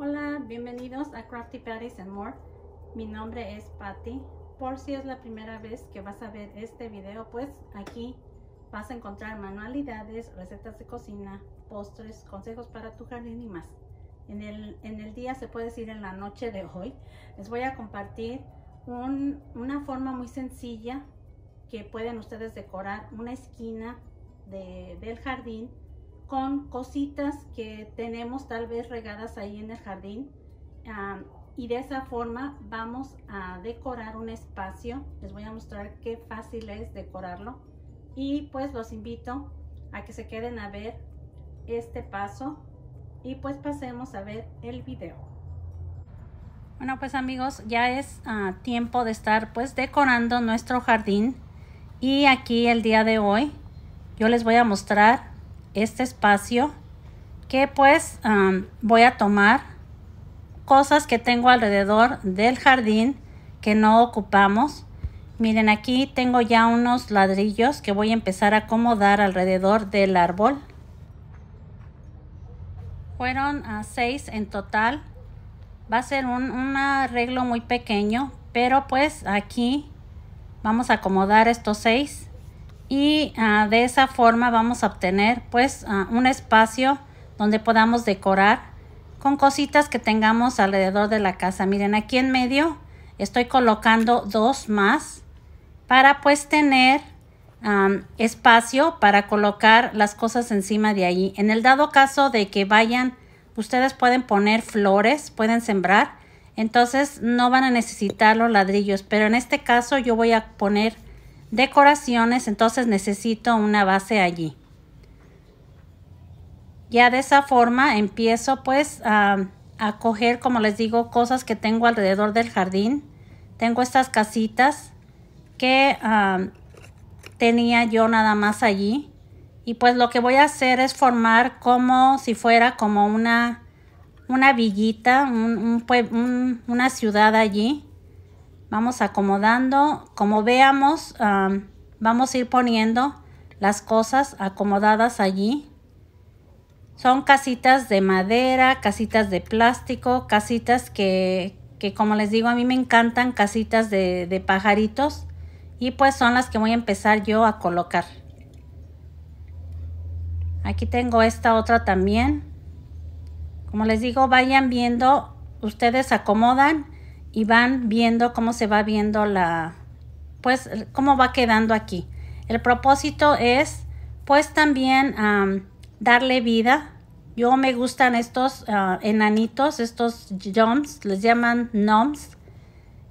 Hola, bienvenidos a Crafty Patties and More. Mi nombre es Patty. Por si es la primera vez que vas a ver este video, pues aquí vas a encontrar manualidades, recetas de cocina, postres, consejos para tu jardín y más. En el, en el día, se puede decir en la noche de hoy, les voy a compartir una forma muy sencilla que pueden ustedes decorar una esquina del jardín con cositas que tenemos tal vez regadas ahí en el jardín. y de esa forma vamos a decorar un espacio. Les voy a mostrar qué fácil es decorarlo. Y pues los invito a que se queden a ver este paso y pues pasemos a ver el video. Bueno pues amigos ya es ah, tiempo de estar pues decorando nuestro jardín y aquí el día de hoy yo les voy a mostrar este espacio que pues voy a tomar cosas que tengo alrededor del jardín que no ocupamos. Miren, aquí tengo ya unos ladrillos que voy a empezar a acomodar alrededor del árbol. Fueron a seis en total. Va a ser un, un arreglo muy pequeño, pero pues aquí vamos a acomodar estos seis y ah, de esa forma vamos a obtener pues ah, un espacio donde podamos decorar con cositas que tengamos alrededor de la casa. Miren aquí en medio estoy colocando dos más para pues tener espacio para colocar las cosas encima de ahí En el dado caso de que vayan, ustedes pueden poner flores, pueden sembrar, entonces no van a necesitar los ladrillos, pero en este caso yo voy a poner decoraciones, entonces necesito una base allí. Ya de esa forma empiezo pues a, coger, como les digo, cosas que tengo alrededor del jardín. Tengo estas casitas que ah, tenía yo nada más allí. Y pues lo que voy a hacer es formar como si fuera como una, una villita, una ciudad allí. Vamos acomodando, como veamos, vamos a ir poniendo las cosas acomodadas allí. Son casitas de madera, casitas de plástico, casitas que, que como les digo, a mí me encantan casitas de, de pajaritos. Y pues son las que voy a empezar yo a colocar. Aquí tengo esta otra también. Como les digo, vayan viendo, ustedes acomodan y van viendo cómo se va viendo la, pues, cómo va quedando aquí. El propósito es, pues, también darle vida. Yo me gustan estos ah, enanitos, estos jumps, les llaman gnomes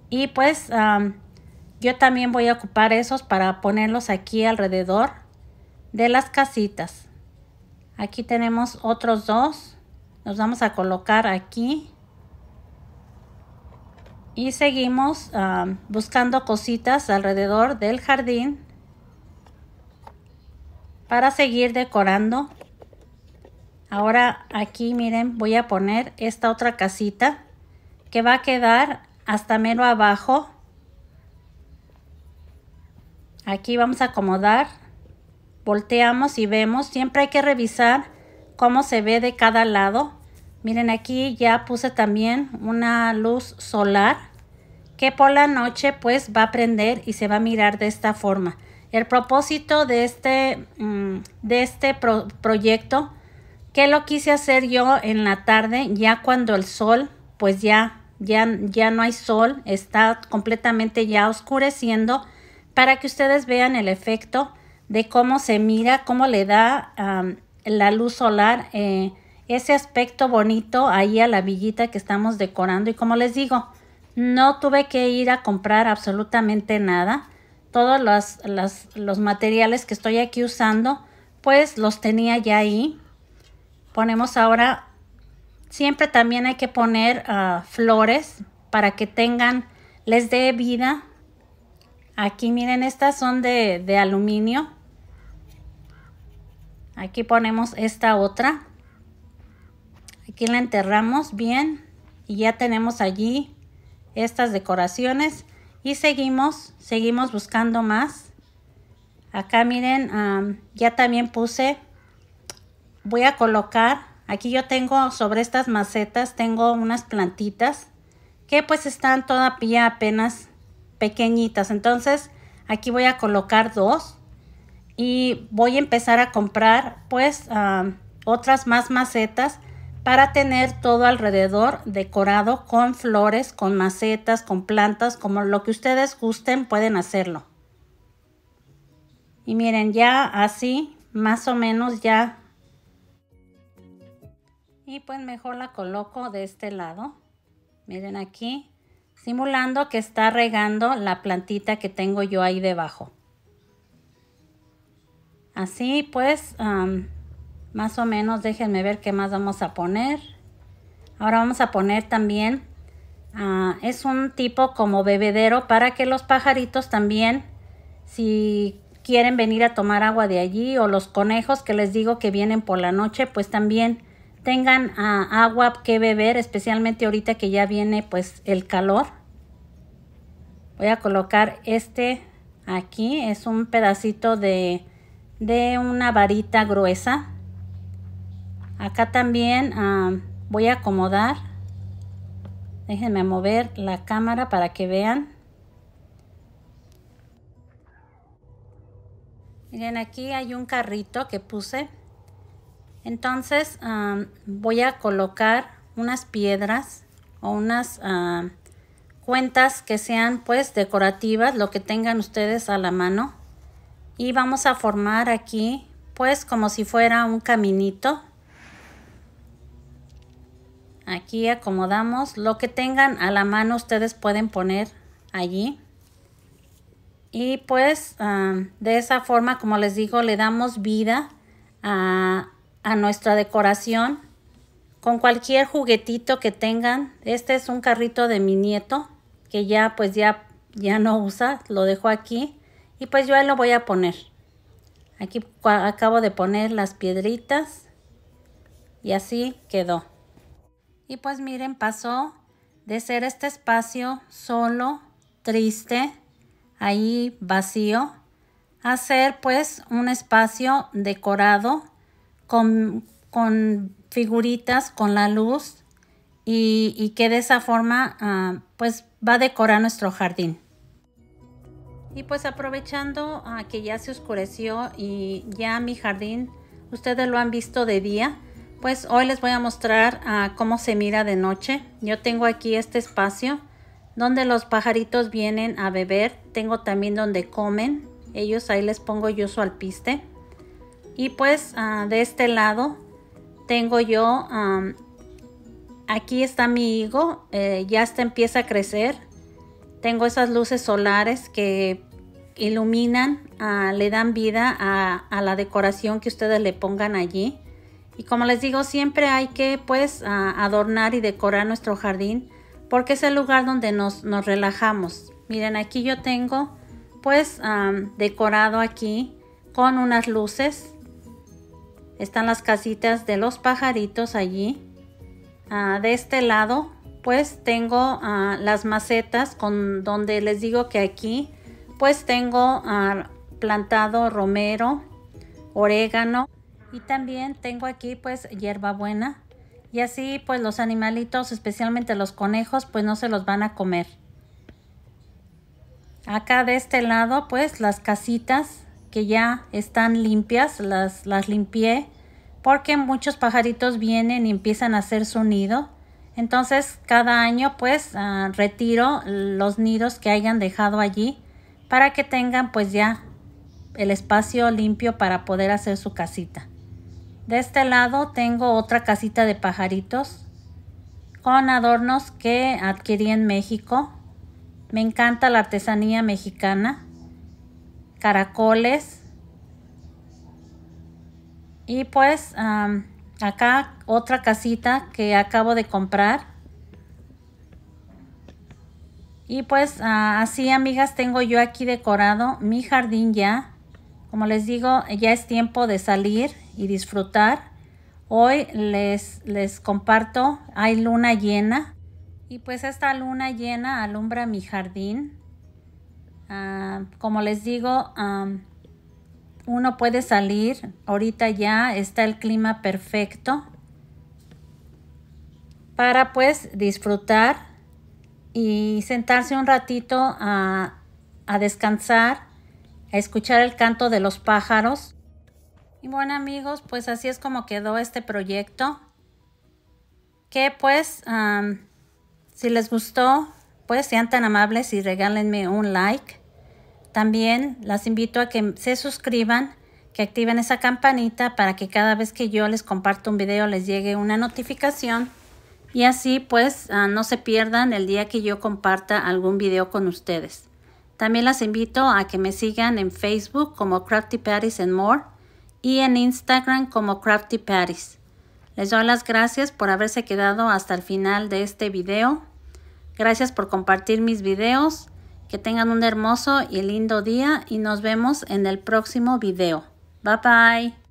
Y pues, yo también voy a ocupar esos para ponerlos aquí alrededor de las casitas. Aquí tenemos otros dos. Los vamos a colocar aquí y seguimos ah, buscando cositas alrededor del jardín para seguir decorando ahora aquí miren voy a poner esta otra casita que va a quedar hasta mero abajo aquí vamos a acomodar volteamos y vemos siempre hay que revisar cómo se ve de cada lado miren aquí ya puse también una luz solar que por la noche pues va a prender y se va a mirar de esta forma. El propósito de este, mm, de este proyecto que lo quise hacer yo en la tarde ya cuando el sol pues ya, ya, ya no hay sol, está completamente ya oscureciendo para que ustedes vean el efecto de cómo se mira, cómo le da la luz solar, eh, ese aspecto bonito ahí a la villita que estamos decorando. Y como les digo, no tuve que ir a comprar absolutamente nada. Todos los, materiales que estoy aquí usando, pues los tenía ya ahí. Ponemos ahora, siempre también hay que poner ah, flores para que tengan, les dé vida. Aquí miren, estas son de, de aluminio. Aquí ponemos esta otra. Aquí la enterramos bien y ya tenemos allí estas decoraciones y seguimos, seguimos buscando más. Acá miren, ya también puse, voy a colocar, aquí yo tengo sobre estas macetas, tengo unas plantitas que pues están todavía apenas pequeñitas. Entonces aquí voy a colocar dos y voy a empezar a comprar pues otras más macetas para tener todo alrededor decorado con flores, con macetas, con plantas, como lo que ustedes gusten pueden hacerlo. Y miren, ya así, más o menos ya. Y pues mejor la coloco de este lado. Miren aquí, simulando que está regando la plantita que tengo yo ahí debajo. Así pues, más o menos déjenme ver qué más vamos a poner ahora vamos a poner también ah, es un tipo como bebedero para que los pajaritos también si quieren venir a tomar agua de allí o los conejos que les digo que vienen por la noche pues también tengan ah, agua que beber especialmente ahorita que ya viene pues el calor voy a colocar este aquí es un pedacito de de una varita gruesa acá también voy a acomodar déjenme mover la cámara para que vean miren aquí hay un carrito que puse entonces voy a colocar unas piedras o unas cuentas que sean pues decorativas lo que tengan ustedes a la mano y vamos a formar aquí pues como si fuera un caminito Aquí acomodamos lo que tengan a la mano ustedes pueden poner allí. Y pues ah, de esa forma, como les digo, le damos vida a, nuestra decoración con cualquier juguetito que tengan. Este es un carrito de mi nieto que ya pues ya, ya no usa, lo dejo aquí y pues yo ahí lo voy a poner. Aquí acabo de poner las piedritas y así quedó. Y pues miren, pasó de ser este espacio solo, triste, ahí vacío, a ser pues un espacio decorado con, con figuritas, con la luz y, que de esa forma ah, pues va a decorar nuestro jardín. Y pues aprovechando a ah, que ya se oscureció y ya mi jardín, ustedes lo han visto de día, pues hoy les voy a mostrar ah, cómo se mira de noche. Yo tengo aquí este espacio donde los pajaritos vienen a beber. Tengo también donde comen. Ellos ahí les pongo yo su alpiste. Y pues ah, de este lado tengo yo, aquí está mi higo. Eh, ya está empieza a crecer. Tengo esas luces solares que iluminan, ah, le dan vida a la decoración que ustedes le pongan allí. Y como les digo, siempre hay que pues adornar y decorar nuestro jardín porque es el lugar donde nos, nos relajamos. Miren, aquí yo tengo pues decorado aquí con unas luces. Están las casitas de los pajaritos allí. Ah, de este lado pues tengo ah, las macetas con donde les digo que aquí pues tengo ah, plantado romero, orégano y también tengo aquí pues hierbabuena y así pues los animalitos especialmente los conejos pues no se los van a comer acá de este lado pues las casitas que ya están limpias las, las limpié porque muchos pajaritos vienen y empiezan a hacer su nido entonces cada año pues ah, retiro los nidos que hayan dejado allí para que tengan pues ya el espacio limpio para poder hacer su casita de este lado tengo otra casita de pajaritos con adornos que adquirí en México. Me encanta la artesanía mexicana, caracoles. Y pues acá otra casita que acabo de comprar. Y pues ah, así amigas tengo yo aquí decorado mi jardín ya. Como les digo, ya es tiempo de salir y disfrutar. Hoy les, les comparto, hay luna llena y pues esta luna llena alumbra mi jardín. Ah, como les digo, uno puede salir. Ahorita ya está el clima perfecto para pues disfrutar y sentarse un ratito a, a descansar a escuchar el canto de los pájaros. Y bueno amigos, pues así es como quedó este proyecto. Que pues, si les gustó, pues sean tan amables y regálenme un like. También las invito a que se suscriban, que activen esa campanita para que cada vez que yo les comparto un video les llegue una notificación. Y así pues ah, no se pierdan el día que yo comparta algún video con ustedes. También las invito a que me sigan en Facebook como Crafty Paris and More y en Instagram como Crafty Paris. Les doy las gracias por haberse quedado hasta el final de este video. Gracias por compartir mis videos. Que tengan un hermoso y lindo día y nos vemos en el próximo video. Bye bye.